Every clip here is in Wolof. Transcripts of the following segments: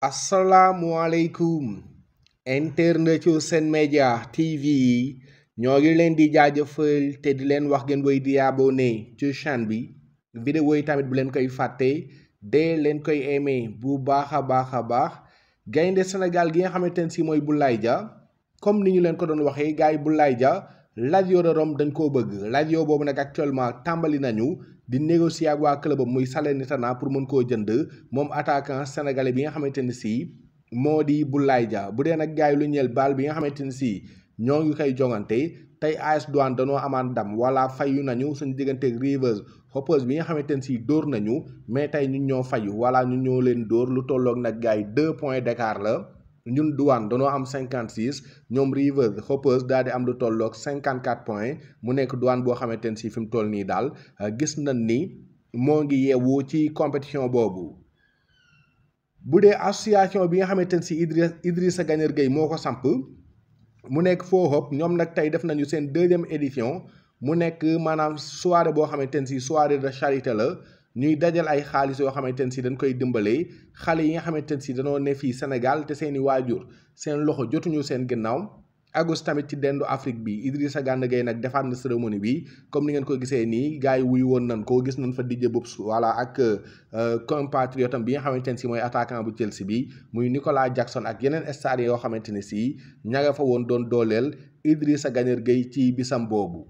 asalaamualeykum internetu seen média tv yi ñoo ngi leen di jaajëfal te di leen wax ngeen woy di abonné ci chaîne bi vidéo woy tamit bu leen koy fàtte dee leen koy aimé bu baax a baax a baax gaynde Sénégal gi nga xamante ne si mooy Boulaye ja comme ni ñu leen ko doon waxee gars yi Boulaye Dia Lazio de Rome dañ koo bëgg Lazio boobu nag actuellement tàmbali nañu di négocier ak waa club am muy Salernitana pour mën koo jënd moom attaquant sénégalais bi nga xamante ni sii moo di Boulaye Dia bu dee nag gars yi lu ñeel baal bi nga xamante ni si ñoo ngi koy jongante tey AS Douane danoo amaan dam wala fayu nañu suñu digganteeg Rivers Hoppers bi nga xamante ne si dóor nañu mais tey ñu ñoo fayu wala ñu ñoo leen dóor lu tolloog nag gars yi deux points d'écart la. ñun duwaan danoo am cinquante six ñoom Rivers Hoppers daal di am lu tolloog cinquante quatre points mu nekk douane boo xamante ne si fi mu toll nii daal euh, gis na ni moo ngi yeewu ci compétition boobu. bu dee association bi nga xamante ne si Idriss sa Gana Gueye moo ko samp mu nekk foo hop ñoom nag tey def nañu seen deuxième édition mu nekk maanaam soirée boo xamante ne si soirée de charité la. ñuy dajal ay xaalis yoo xamante ne si dañ koy dimbalee xale yi nga xamante ne si dañoo ne fii Sénégal te seeni waajur seen loxo jotuñu seen ginnaaw agus tamit ci dendu Afrique bi Idrissa Gana Gueye nag defaat na cérémonie bi comme ni ngeen ko gisee nii gars yi wuy woon nañ koo gis nañ fa DJ Boubs voilà ak euh, compatriote am bi nga xamante ne si mooy attaquant bu Chelsea bi muy Nicolas Jackson ak yeneen stars yoo xamante ne si ña fa woon doon dooleel Idrissa Gana Gueye ci bisam boobu.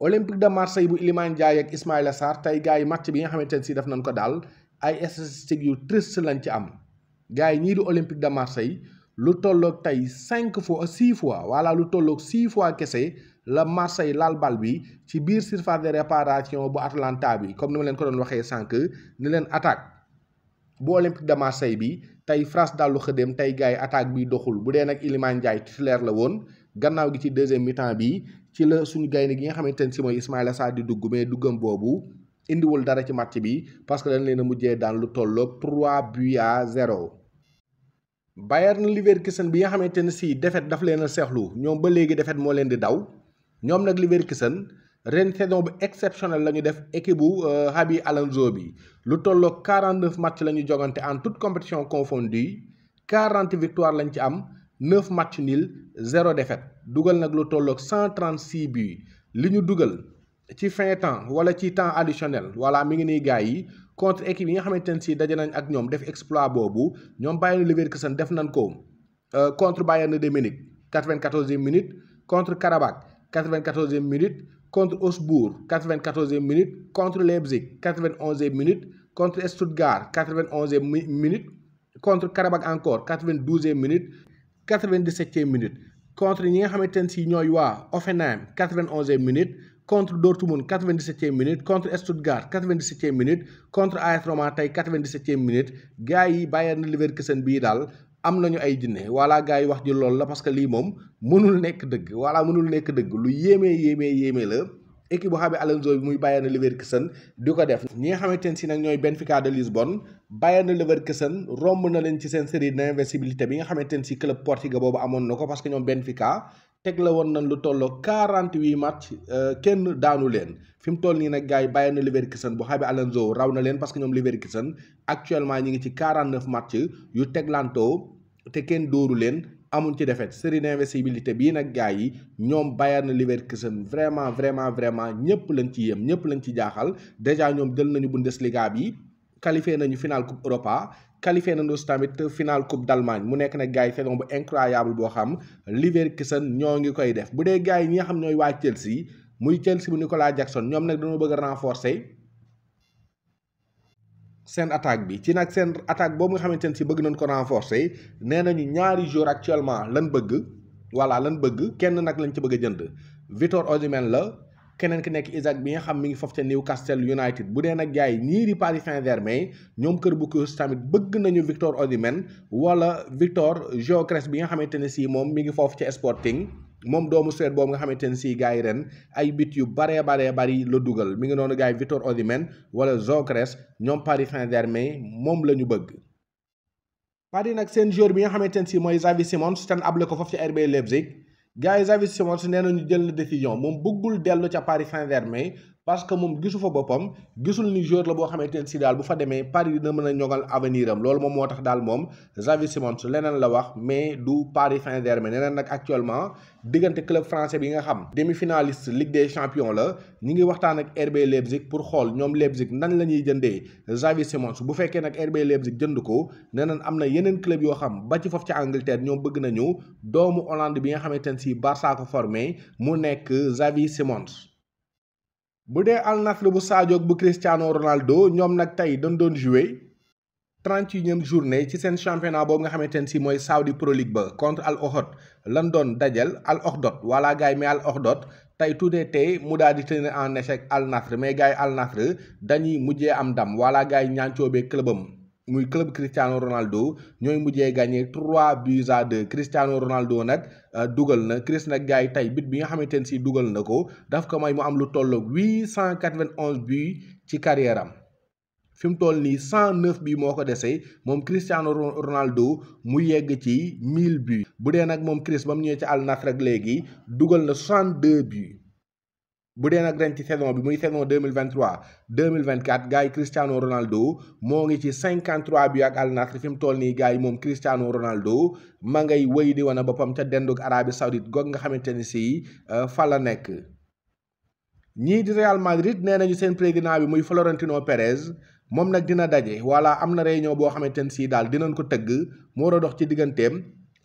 Olympique de Marseille bu Iliman Ndiaye ak Ismaïla Sarr tey gars yi match bi nga xamante ne si def nañ ko daal ay statistiques yu triste lañ ci am gars yi ñii di Olympique de Marseille lu tolloog tey cinq fois six fois walla lu tolloog six fois kese la Marseille laal bal bi ci biir surface de réparation bu Atalanta bi comme ni ma leen ko doon waxee sànq ni leen attaque bu Olympique de Marseille bi tey France daal lu tey gars yi attaque bi doxul bu dee nag Iliman Ndiaye titulaire la woon gannaaw gi ci deuxième mi-temps ci la suñu gaynde gi nga xamante ne si mooy Ismaïla saa di dugg mais duggam boobu indiwul dara ci match bi parce que dañ leen a mujjee daan lu tolloog buy buts à 0. Bayern Leverkusen bi nga xamante ne si défaite daf leen a seexlu ñoom ba léegi défaite moo leen di daw ñoom nag Leverkusen ren saison bu exceptionnel la ñu def équipe bu Xabi euh, Alonso bi lu tolloog 49 match la ñu jogante en toute compétition confondue 40 victoire lañ ci am. 9 matchs nuls, 0 défaite. Dougal n'a pas 136 buts. L'Union Dougal, qui fin temps, voilà qui temps additionnel, voilà Mingini contre l'équipe qui a fait un si exploit à Bobo, n'y pas eu le livre de c'est contre Bayern de Munich, 94e minute, contre Karabakh, 94e minute, contre Osbourg, 94e minute, contre Leipzig, 91e minute, contre Stuttgart, 91e minute, contre Karabakh encore, 92e minute, 97e minute contre ñi nga Offenheim 91e minute contre Dortmund 97e minute contre Stuttgart 97e minute contre AS Roma 97e minute gars yi Bayern Leverkusen bi dal am ay voilà gars yi wax ji la parce que li mom mënul nekk deug voilà mënul nekk deug lu yéeme yéeme la. équipe bu Xabi Alonso bi muy Bayern Leverkusen di ko def ñi nga xamante ne si nag ñooy Benfica de Lisbonne Bayern Leverkusen romb na leen ci seen série d'invincibilité bi nga xamante ne si club portugais boobu amoon na ko parce que ñoom Benfica teg la woon nañ lu tolloo quarante huit match euh, kenn daanu leen fi mu toll nii nag gars yi Bayern Leverkusen bu Xabi Alonso raw na leen parce que ñoom Leverkusen actuellement ñi ngi ci quarante neuf match yu teglantoo te kenn dóoru leen amuñ ci defeet série d'invincibilité bii nag gars yi ñoom Bayern Leverkusen vraiment vraiment vraiment ñëpp lañ ci yem ñëpp lañ ci jaaxal déjà ñoom jël nañu Bundesliga bi qualifié nañu final Coupe Europa qualifié nañu tamit final Coupe d'Allemagne mu nekk nag gars yi saison bu incroyable boo xam Leverkusen ñoo ngi koy def bu dee gars yi ñi nga xam ñooy waa Chelsea muy Chelsea bu Nicolas Jackson ñoom nag dañoo bëgg a renforcer. seen attaque bi ci nag seen attaque boobu nga xamante ne si bëgg nañ ko renforcer nee nañu ñaari joueurs actuellement lan bëgg voilà lan bëgg kenn nag lañ ci bëgg a jënd Victor Osimhen la keneen ki nekk Isaac bi nga xam mi ngi foofu ca Newcastle United bu dee nag gars yi ñii di Paris Saint-Germain ñoom kër bu kuus tamit bëgg nañu Victor Osimhen wala Victor Gyökeres bi nga xamante ne si moom mi ngi foofu ca Sporting Monm do mouser bom yon hameten si gay ren, ay bit yon barey barey barey lo dugol. Min yon nan yon gay Vitor Ozymen, wale Zogres, nyon Paris Saint-Germain, monm le nyou beg. Pari nak sen jor mi yon hameten si Moïse Avisimons, tan able kofo fye Erbeye Lebsik. Gay Avisimons nen yon yon del le desijon, monm bouk boul del lo cha Paris Saint-Germain, parce que mom gisu fa boppam gisul ni joueur la bo xamante ne si dal bu fa demee Paris dina mën ñogal aveniram am mom motax dal mom javi Simons leneen la wax mais du Paris Saint-Germain leneen nak actuellement diggante club français bi nga xam demi-finaliste Ligue des champions la ñi ngi waxtaan ak RB Leipzig pour xol ñom Leipzig nan lañuy jëndé javi Simons bu fekkee nak RB Leipzig jënd ko neneen am na club yo xam ba ci fof ci Angleterre ñom bëgg nañu doomu Hollande bi nga xamante ne si Barça ko formé mu nekk javi Simons bu dee Al Nassr bu Sadio ak bu Cristiano Ronaldo ñoom nag tey dañ doon jouer trente et unième ci seen championnat boobu nga xamante ne si mooy Saudi di League ba contre Al Ohod lan doon dajal Al Ohdod wala gars yi mais Al Ohdod tey tuddee tey mu daal di tenir en échec Al Nassr mais gars yi Al Nassr dañuy mujjee am ndam wala gars yi ñaancoo bee clubam muy club Cristiano Ronaldo ñooy mujjee gagné 3 buts à 2 Cristiano Ronaldo nag euh, dugal na Chris nag gars yi tey bit bi nga xamante ne si dugal na ko daf ko may mu am lu tolloog 891 buts ci carrière am fi mu toll nii 109 bi moo ko desee moom Cristiano Ronaldo mu yegg ci mille buts bu dee nag moom Chris ba mu ñëwee ci Al Nassr rek léegi dugal na 62 buts. bu dee nag ren ci saison bi muy saison 2023 2024 gars yi Cristiano Ronaldo moo ngi ci 53 bi ak Al Nassr fi mu toll nii gars yi moom Cristiano Ronaldo ma ngay wéy di wane boppam ca dendog Arabie Saoudite goog nga xamante ni si euh, fa la nekk. ñii di Real Madrid nee nañu seen président bi muy Florentino Perez moom nag dina daje wala am na réunion boo xamante ni si daal dinañ ko tëgg moo doon dox ci digganteem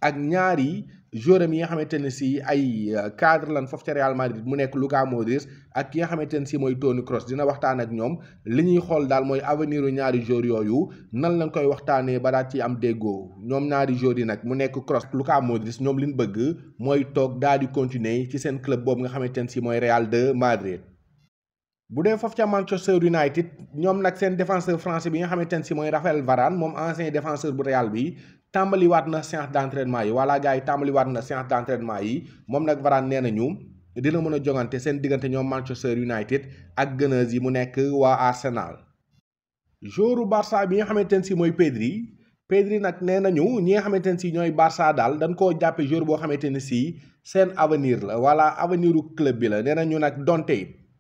ak ñaari. jouram mi nga xamante ne si ay euh, cadre lan foofu ca Real Madrid mu nekk Luka Modric ak ki nga xamante ne si mooy Toni Kroos dina waxtaan ak ñoom li ñuy xool daal mooy avenir ñaari joueur yooyu nan lañ koy waxtaanee ba daal ci am déggoo ñoom ñaari joueur yi nag mu nekk Kroos Luka Modric ñoom li bëgg mooy toog daal di continuer ci seen club boobu nga xamante ne si mooy Real de Madrid. bu dee foofu ca Manchester United ñoom nag seen défenseur français bi nga xamante ne si mooy Raphaël Varane moom ancien défenseur bu Real bi tàmbaliwaat na séance d' yi walla gars yi tàmbaliwaat na séance d' yi moom nag Varane nee na ñu dina mën a jongante seen diggante ñoom Manchester United ak Gunners yi mu nekk waa Arsenal. joueur barsa bi nga xamante ne si mooy Pedri Pedri nag nee nañu ñi nga xamante ne si ñooy Barça daal dañ koo jàppee joueur boo xamante ne si seen avenir la walla aveniru club bi la nee nañu nag donte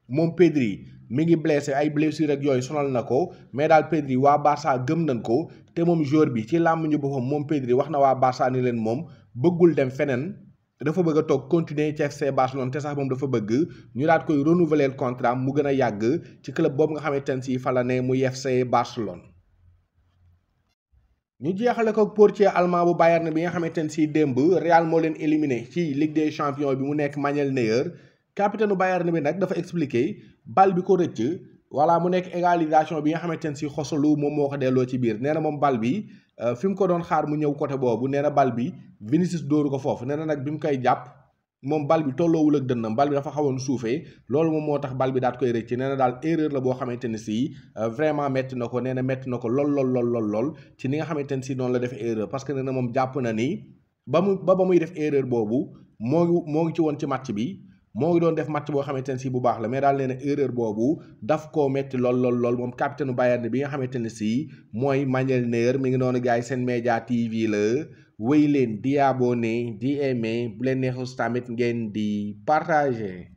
moom Pedri. mi ngi blessé ay blessure rek yooyu sonal na ko mais daal Pedri waa Barça gëm nañ ko te moom joueur bi ci làmb ñu boppam moom Pedri wax na waa Barça ni leen moom bëggul dem feneen dafa bëgga toog continuer ci FC Barcelone te sax moom dafa bëgg ñu daat koy renouveler contrat mu gën a yàgg ci club boobu nga xamante ne si fa la ne muy FC Barcelone. ñu jeexale ko portier allemand bu Bayern bi nga xamante ne si démb Real moo leen éliminé ci Ligue des champions bi mu nekk Manuel Neuer capitaine bu Bayern bi nag dafa expliqué. bal bi ko rëcc voilà mu nekk égalisation bi nga xamante ne si xosolu moom moo ko delloo ci biir nee na moom bal bi euh, fi mu ko doon xaar mu ñëw côté boobu nee na bal bi Vinicius dóoru ko foofu nee na nag mu koy jàpp moom bal bi tolloowul ak dënnam bal bi dafa xawoon suufee loolu moom moo tax bal bi daat koy rëcc nee na daal erreur la boo xamante ne si euh, vraiment métti na ko nee na métti na ko lool lool lool lool ci ni nga xamante ne si noonu la defee erreur parce que nee na moom jàpp na ni ba mu ba ba muy def erreur boobu moo moo ngi ci woon ci match bi moo ngi doon def match boo xamante ne si bu baax la mais daal nee na boobu daf koo metti lool lool lool moom capitaine Bayern bi nga xamante ne si mooy Manuel Neuer mi ngi noonu gars yi seen média TV la wéy leen di abonné di aimé bu leen neexus tamit ngeen di partager.